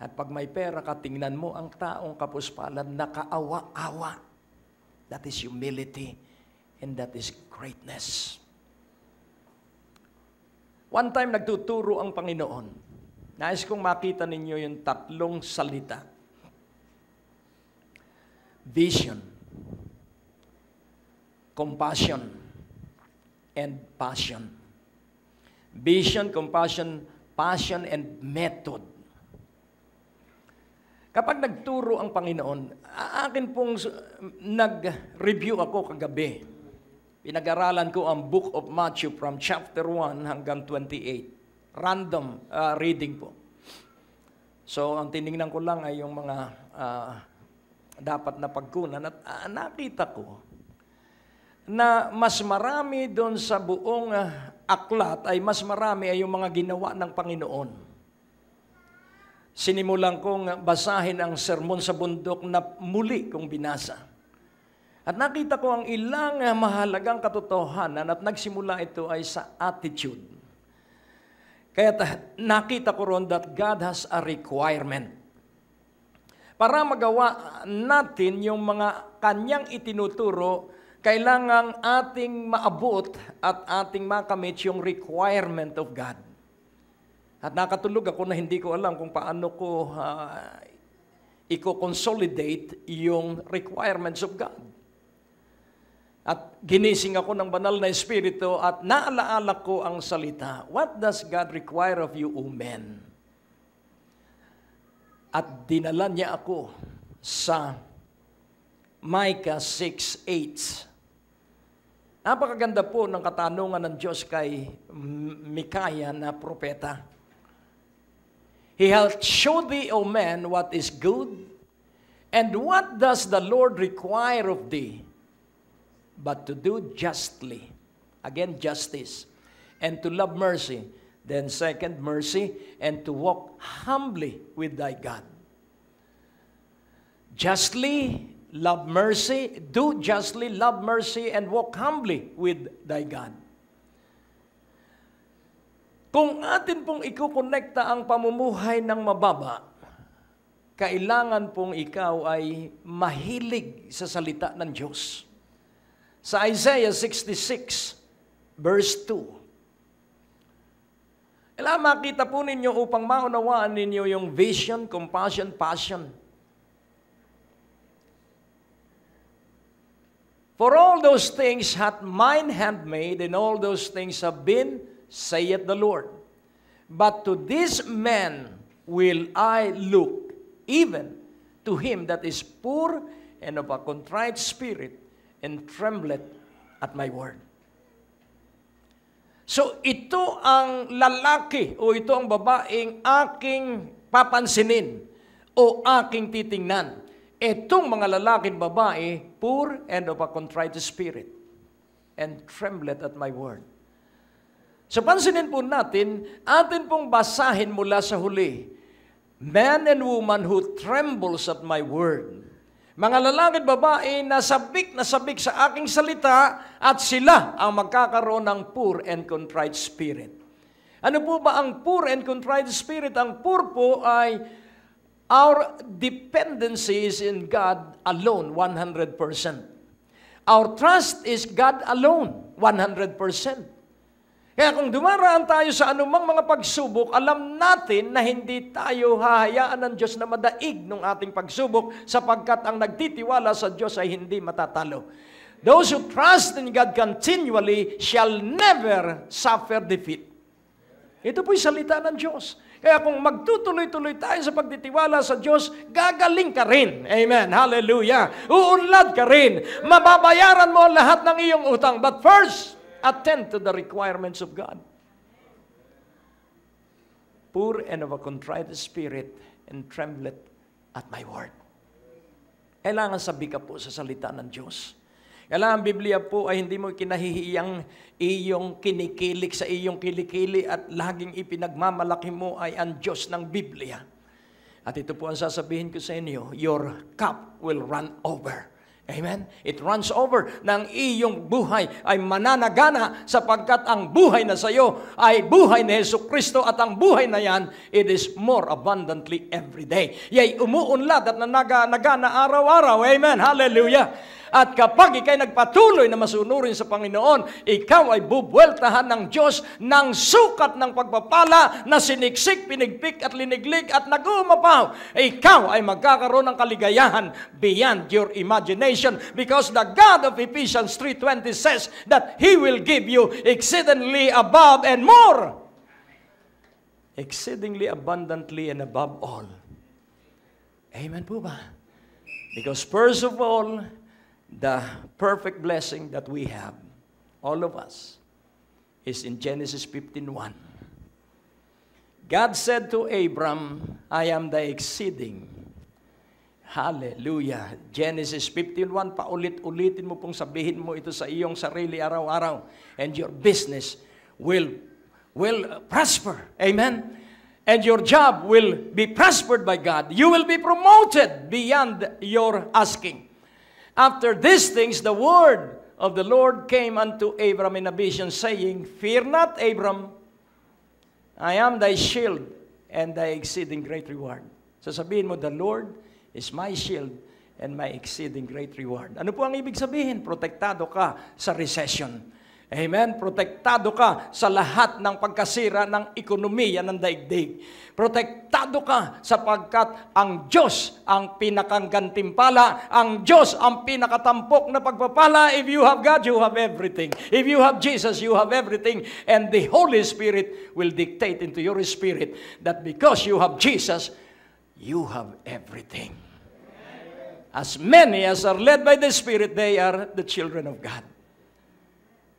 at pag may pera ka, tingnan mo ang taong kapuspalan na kaawa-awa. That is humility and that is greatness. One time nagtuturo ang Panginoon. Nais kong makita ninyo yung tatlong salita. Vision, compassion, and passion. Vision, compassion, passion, and method. Kapag nagturo ang Panginoon, akin pong nag-review ako kagabi. Pinag-aralan ko ang Book of Matthew from chapter 1 hanggang 28. Random uh, reading po. So, ang tiningnan ko lang ay yung mga uh, dapat na pagkunan at uh, nakita ko na mas marami doon sa buong uh, aklat ay mas marami ay yung mga ginawa ng Panginoon sinimulan kong basahin ang sermon sa bundok na muli kong binasa. At nakita ko ang ilang mahalagang katotohanan at nagsimula ito ay sa attitude. Kaya nakita ko ron that God has a requirement. Para magawa natin yung mga kanyang itinuturo, kailangang ating maabot at ating makamit yung requirement of God. At nakatulog ako na hindi ko alam kung paano ko uh, ah, i-consolidate yung requirements of God. At ginising ako ng banal na espiritu at naalaala ko ang salita. What does God require of you, O men? At dinala niya ako sa Micah 6.8. Napakaganda po ng katanungan ng Diyos kay Mikaya na propeta. He hath showed thee, O man, what is good, and what does the Lord require of thee, but to do justly. Again, justice. And to love mercy. Then second, mercy. And to walk humbly with thy God. Justly, love mercy. Do justly, love mercy, and walk humbly with thy God. Kung atin pong ikukonekta ang pamumuhay ng mababa, kailangan pong ikaw ay mahilig sa salita ng Diyos. Sa Isaiah 66, verse 2. Kailangan makita po ninyo upang maunawaan ninyo yung vision, compassion, passion. For all those things hath mine hand made, and all those things have been saith the Lord. But to this man will I look, even to him that is poor and of a contrite spirit, and trembleth at my word. So ito ang lalaki o ito ang babaeng aking papansinin o aking titingnan. Itong mga lalaking babae, poor and of a contrite spirit, and trembleth at my word. So pansinin po natin, atin pong basahin mula sa huli. Man and woman who trembles at my word. Mga lalaki at babae na sabik na sabik sa aking salita at sila ang magkakaroon ng poor and contrite spirit. Ano po ba ang poor and contrite spirit? Ang poor po ay Our dependency is in God alone, 100%. Our trust is God alone, 100%. Kaya kung dumaraan tayo sa anumang mga pagsubok, alam natin na hindi tayo hahayaan ng Diyos na madaig ng ating pagsubok sapagkat ang nagtitiwala sa Diyos ay hindi matatalo. Those who trust in God continually shall never suffer defeat. Ito po'y salita ng Diyos. Kaya kung magtutuloy-tuloy tayo sa pagtitiwala sa Diyos, gagaling ka rin. Amen. Hallelujah. Uunlad ka rin. Mababayaran mo lahat ng iyong utang. But first, attend to the requirements of God. Poor and of a contrite spirit and trembleth at my word. Kailangan sabi ka po sa salita ng Diyos. Kailangan Biblia po ay hindi mo kinahihiyang iyong kinikilik sa iyong kilikili at laging ipinagmamalaki mo ay ang Diyos ng Biblia. At ito po ang sasabihin ko sa inyo, your cup will run over. Amen? It runs over ng iyong buhay ay mananagana sapagkat ang buhay na sa iyo ay buhay ni Yesu Kristo at ang buhay na yan, it is more abundantly every day. Yay, umuunlad at nanagana araw-araw. Amen? Hallelujah! At kapag ikay nagpatuloy na masunurin sa Panginoon, ikaw ay bubweltahan ng Diyos ng sukat ng pagpapala na siniksik, pinigpik at liniglig at nagumapaw. Ikaw ay magkakaroon ng kaligayahan beyond your imagination because the God of Ephesians 3.20 says that He will give you exceedingly above and more. Exceedingly abundantly and above all. Amen po ba? Because first of all, the perfect blessing that we have, all of us, is in Genesis 15.1. God said to Abram, I am the exceeding. Hallelujah. Genesis 15.1, paulit-ulitin mo pong sabihin mo ito sa iyong sarili araw-araw. And your business will, will prosper. Amen? And your job will be prospered by God. You will be promoted beyond your asking. After these things, the word of the Lord came unto Abram in a vision, saying, Fear not, Abram, I am thy shield and thy exceeding great reward. Sasabihin mo, the Lord is my shield and my exceeding great reward. Ano po ang ibig sabihin? Protektado ka sa recession Amen? Protektado ka sa lahat ng pagkasira ng ekonomiya ng daigdig. Protektado ka sapagkat ang Diyos ang pinakang gantimpala. ang Diyos ang pinakatampok na pagpapala. If you have God, you have everything. If you have Jesus, you have everything. And the Holy Spirit will dictate into your spirit that because you have Jesus, you have everything. As many as are led by the Spirit, they are the children of God.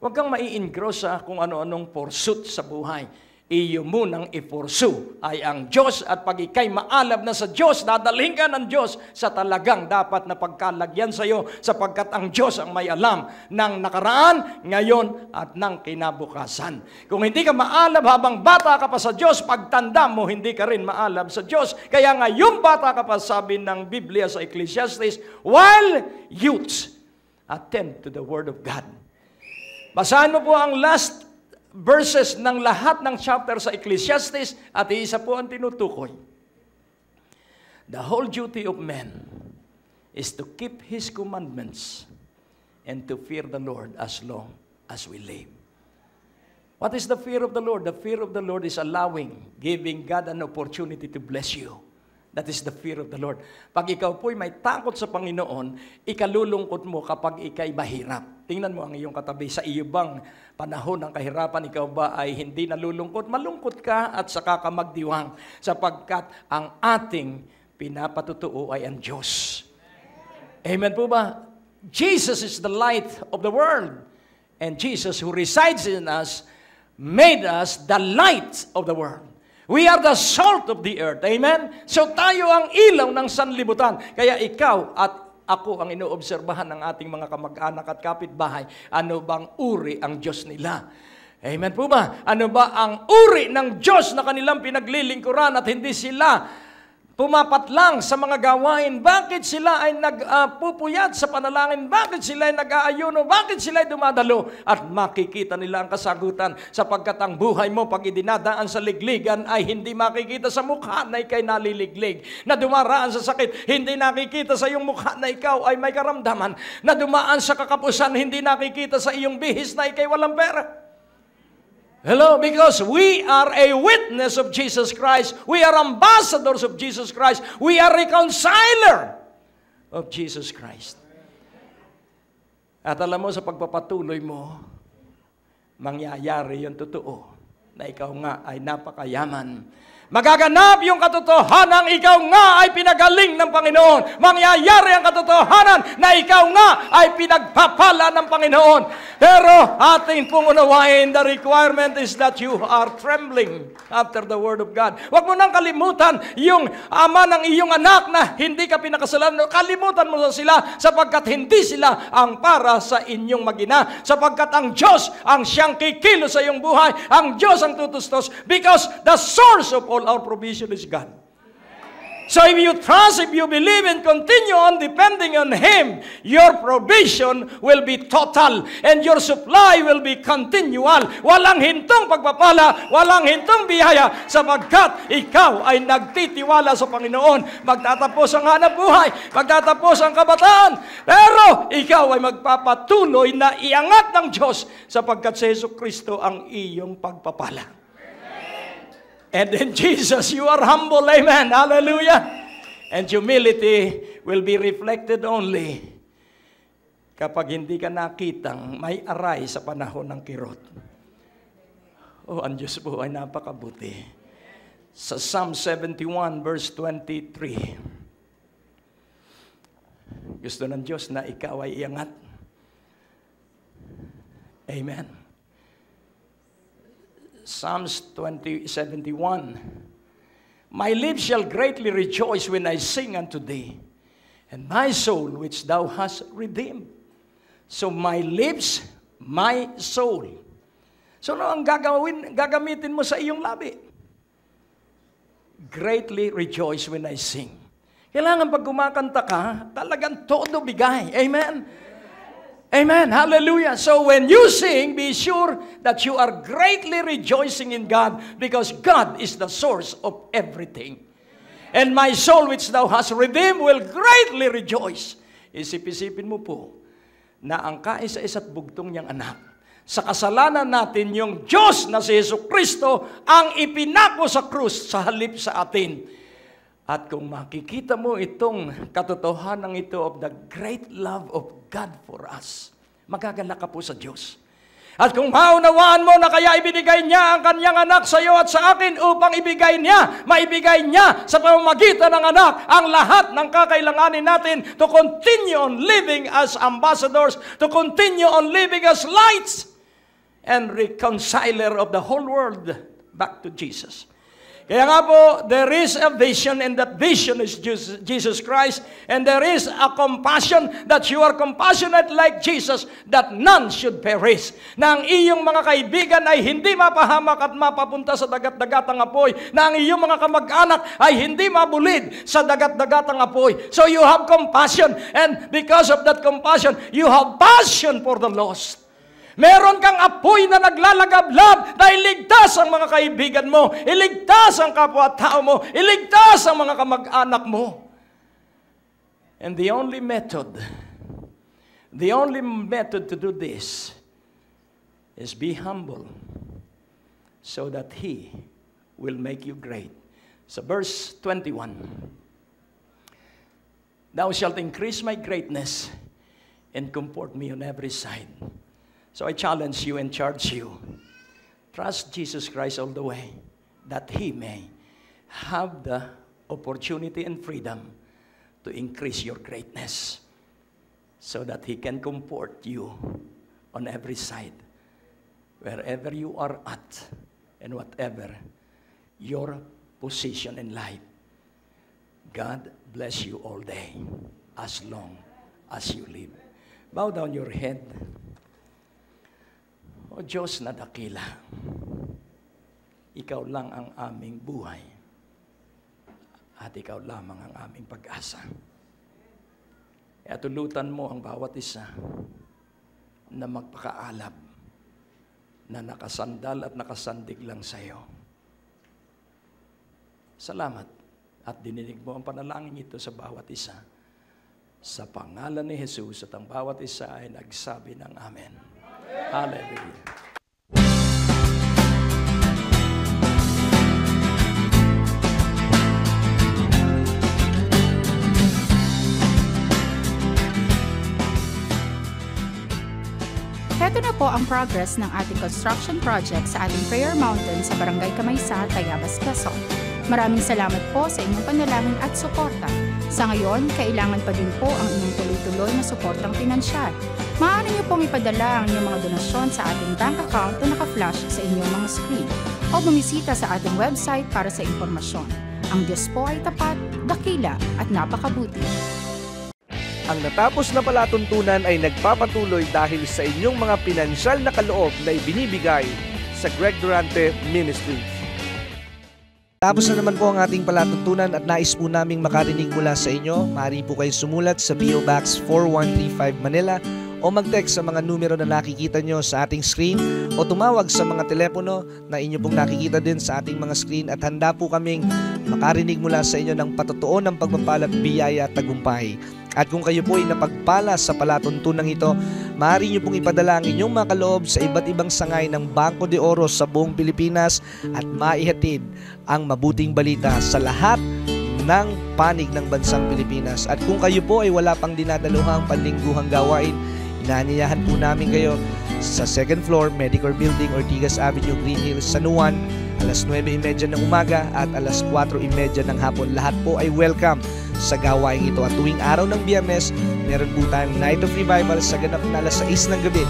Huwag kang mai-engross sa kung ano-anong pursuit sa buhay. Iyo mo nang ipursue ay ang Diyos at pag ikay maalab na sa Diyos, dadalhin ka ng Diyos sa talagang dapat na pagkalagyan sa iyo sapagkat ang Diyos ang may alam ng nakaraan, ngayon at ng kinabukasan. Kung hindi ka maalab habang bata ka pa sa Diyos, pagtanda mo hindi ka rin maalab sa Diyos. Kaya ngayon bata ka pa, sabi ng Biblia sa Ecclesiastes, while youths attend to the Word of God Basahan mo po ang last verses ng lahat ng chapter sa Ecclesiastes at isa po ang tinutukoy. The whole duty of man is to keep His commandments and to fear the Lord as long as we live. What is the fear of the Lord? The fear of the Lord is allowing, giving God an opportunity to bless you. That is the fear of the Lord. Pag ikaw po'y may takot sa Panginoon, ikalulungkot mo kapag ikay mahirap. Tingnan mo ang iyong katabi. Sa iyo bang panahon ng kahirapan, ikaw ba ay hindi nalulungkot? Malungkot ka at saka ka magdiwang sapagkat ang ating pinapatutuo ay ang Diyos. Amen po ba? Jesus is the light of the world. And Jesus who resides in us made us the light of the world. We are the salt of the earth. Amen? So tayo ang ilaw ng sanlibutan. Kaya ikaw at ako ang inoobserbahan ng ating mga kamag-anak at kapitbahay. Ano bang uri ang Diyos nila? Amen po ba? Ano ba ang uri ng Diyos na kanilang pinaglilingkuran at hindi sila pumapatlang sa mga gawain? Bakit sila ay nagpupuyat uh, sa panalangin? Bakit sila ay nag-aayuno? Bakit sila ay dumadalo? At makikita nila ang kasagutan sapagkat ang buhay mo pag idinadaan sa ligligan ay hindi makikita sa mukha na ikay naliliglig. Na dumaraan sa sakit, hindi nakikita sa iyong mukha na ikaw ay may karamdaman. Na dumaan sa kakapusan, hindi nakikita sa iyong bihis na ikay walang pera. Hello, because we are a witness of Jesus Christ. We are ambassadors of Jesus Christ. We are reconciler of Jesus Christ. At alam mo, sa pagpapatuloy mo, mangyayari yung totoo na ikaw nga ay napakayaman Magaganap yung katotohanan, ikaw nga ay pinagaling ng Panginoon. Mangyayari ang katotohanan na ikaw nga ay pinagpapala ng Panginoon. Pero ating pong unawain, the requirement is that you are trembling after the Word of God. Huwag mo nang kalimutan yung ama ng iyong anak na hindi ka pinakasalan. Kalimutan mo sila sapagkat hindi sila ang para sa inyong magina. Sapagkat ang Diyos ang siyang kikilo sa iyong buhay. Ang Diyos ang tutustos because the source of all all our provision is God. So if you trust, if you believe, and continue on depending on Him, your provision will be total and your supply will be continual. Walang hintong pagpapala, walang hintong biyaya, sapagkat ikaw ay nagtitiwala sa Panginoon. Magtatapos ang hanap buhay, magtatapos ang kabataan, pero ikaw ay magpapatuloy na iangat ng Diyos sapagkat si Yesu Kristo ang iyong pagpapala. And then [laughs] Jesus, you are humble. Amen. Hallelujah. And humility will be reflected only kapag hindi ka nakitang may aray sa panahon ng kirot. Oh, ang Diyos po ay napakabuti. Sa Psalm 71 verse 23, gusto ng Diyos na ikaw ay iangat. Amen. Psalms 20, My lips shall greatly rejoice when I sing unto thee, and my soul which thou hast redeemed. So my lips, my soul. So ano ang gagawin, gagamitin mo sa iyong labi? Greatly rejoice when I sing. Kailangan pag kumakanta ka, talagang todo bigay. Amen? Amen. Hallelujah. So when you sing, be sure that you are greatly rejoicing in God because God is the source of everything. And my soul which thou hast redeemed will greatly rejoice. Isip-isipin mo po na ang kaisa-isa't bugtong niyang anak. Sa kasalanan natin, yung Diyos na si Yesu Kristo ang ipinako sa krus sa halip sa atin at kung makikita mo itong katotohanan ito of the great love of God for us, magagala ka po sa Diyos. At kung maunawaan mo na kaya ibinigay niya ang kanyang anak sa iyo at sa akin upang ibigay niya, maibigay niya sa pamamagitan ng anak ang lahat ng kakailanganin natin to continue on living as ambassadors, to continue on living as lights and reconciler of the whole world back to Jesus. Kaya nga po, there is a vision and that vision is Jesus Christ and there is a compassion that you are compassionate like Jesus that none should perish. Na ang iyong mga kaibigan ay hindi mapahamak at mapapunta sa dagat-dagat ang apoy. Na ang iyong mga kamag-anak ay hindi mabulid sa dagat-dagat ang apoy. So you have compassion and because of that compassion, you have passion for the lost. Meron kang apoy na naglalagablab na iligtas ang mga kaibigan mo, iligtas ang kapwa-tao mo, iligtas ang mga kamag-anak mo. And the only method, the only method to do this is be humble so that He will make you great. So verse 21, Thou shalt increase my greatness and comport me on every side. So I challenge you and charge you. Trust Jesus Christ all the way that He may have the opportunity and freedom to increase your greatness so that He can comfort you on every side, wherever you are at and whatever your position in life. God bless you all day as long as you live. Bow down your head. O Diyos na dakila, ikaw lang ang aming buhay at ikaw lamang ang aming pag-asa. Kaya e tulutan mo ang bawat isa na magpakaalab na nakasandal at nakasandig lang sa iyo. Salamat at dininig mo ang panalangin ito sa bawat isa. Sa pangalan ni Jesus at ang bawat isa ay nagsabi ng Amen. Hallelujah. Heto na po ang progress ng ating construction project sa ating Prayer Mountain sa Barangay Kamaysa, Tayabas, Quezon. Maraming salamat po sa inyong panalangin at suporta. Sa ngayon, kailangan pa din po ang inyong tuloy-tuloy na suportang pinansyal. Maaari niyo pong ipadala ang inyong mga donasyon sa ating bank account na naka-flash sa inyong mga screen o bumisita sa ating website para sa impormasyon. Ang Diyos po ay tapat, dakila at napakabuti. Ang natapos na palatuntunan ay nagpapatuloy dahil sa inyong mga pinansyal na kaloob na ibinibigay sa Greg Durante Ministry. Tapos na naman po ang ating palatuntunan at nais po naming makarinig mula sa inyo. Maaari po kayong sumulat sa PO Box 4135 Manila o mag-text sa mga numero na nakikita nyo sa ating screen o tumawag sa mga telepono na inyo pong nakikita din sa ating mga screen at handa po kaming makarinig mula sa inyo ng patotoo ng pagpapala biyaya at tagumpay. At kung kayo po ay napagpala sa palatuntunang ito, maaari nyo pong ipadala ang inyong mga kaloob sa iba't ibang sangay ng Bangko de Oro sa buong Pilipinas at maihatid ang mabuting balita sa lahat ng panig ng bansang Pilipinas. At kung kayo po ay wala pang dinadaluhang panlingguhang gawain, Inaanyayahan po namin kayo sa second floor, Medicor Building, Ortigas Avenue, Green Hills, Juan alas 9.30 ng umaga at alas 4.30 ng hapon. Lahat po ay welcome sa gawain ito. At tuwing araw ng BMS, meron po tayong Night of Revival sa ganap na alas 6 ng gabi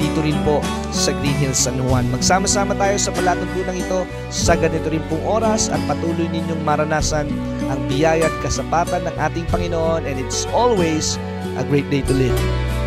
dito rin po sa Green Hills San Juan. Magsama-sama tayo sa palatuntunan ito sa ganito rin pong oras at patuloy ninyong maranasan ang biyaya at kasapatan ng ating Panginoon and it's always a great day to live.